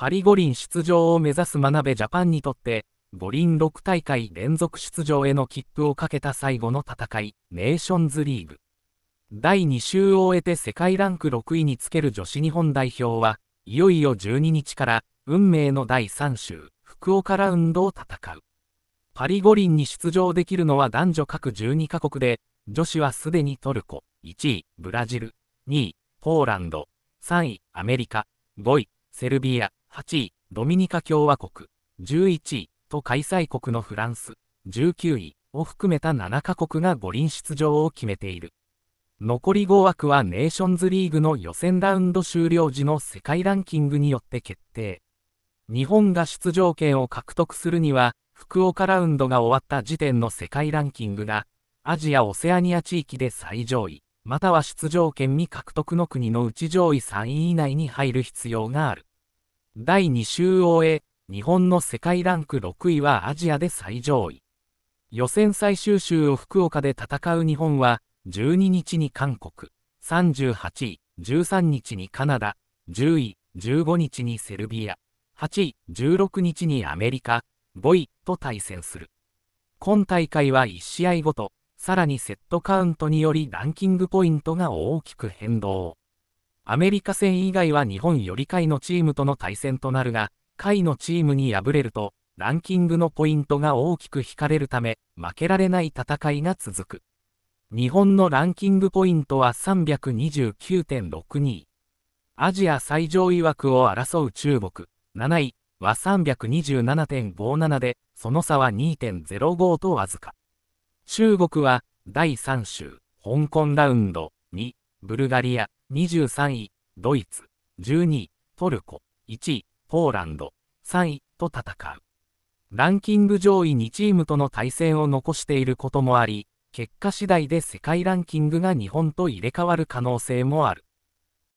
パリ五輪出場を目指す真鍋ジャパンにとって、五輪6大会連続出場への切符をかけた最後の戦い、ネーションズリーグ。第2週を終えて世界ランク6位につける女子日本代表は、いよいよ12日から、運命の第3週、福岡ラウンドを戦う。パリ五輪に出場できるのは男女各12カ国で、女子はすでにトルコ、1位、ブラジル、2位、ポーランド、3位、アメリカ、5位、セルビア、8位、ドミニカ共和国、11位、と開催国のフランス、19位、を含めた7カ国が五輪出場を決めている。残り5枠はネーションズリーグの予選ラウンド終了時の世界ランキングによって決定。日本が出場権を獲得するには、福岡ラウンドが終わった時点の世界ランキングが、アジア・オセアニア地域で最上位、または出場権未獲得の国のうち上位3位以内に入る必要がある。第2週を終え、日本の世界ランク6位はアジアで最上位。予選最終週を福岡で戦う日本は、12日に韓国、38位、13日にカナダ、10位、15日にセルビア、8位、16日にアメリカ、5位と対戦する。今大会は1試合ごと、さらにセットカウントによりランキングポイントが大きく変動。アメリカ戦以外は日本より下位のチームとの対戦となるが、下位のチームに敗れると、ランキングのポイントが大きく引かれるため、負けられない戦いが続く。日本のランキングポイントは329.62。アジア最上位枠を争う中国、7位は327.57で、その差は2.05とわずか。中国は、第3週、香港ラウンド2、ブルガリア、23位、ドイツ、12位、トルコ、1位、ポーランド、3位と戦う。ランキング上位2チームとの対戦を残していることもあり、結果次第で世界ランキングが日本と入れ替わる可能性もある。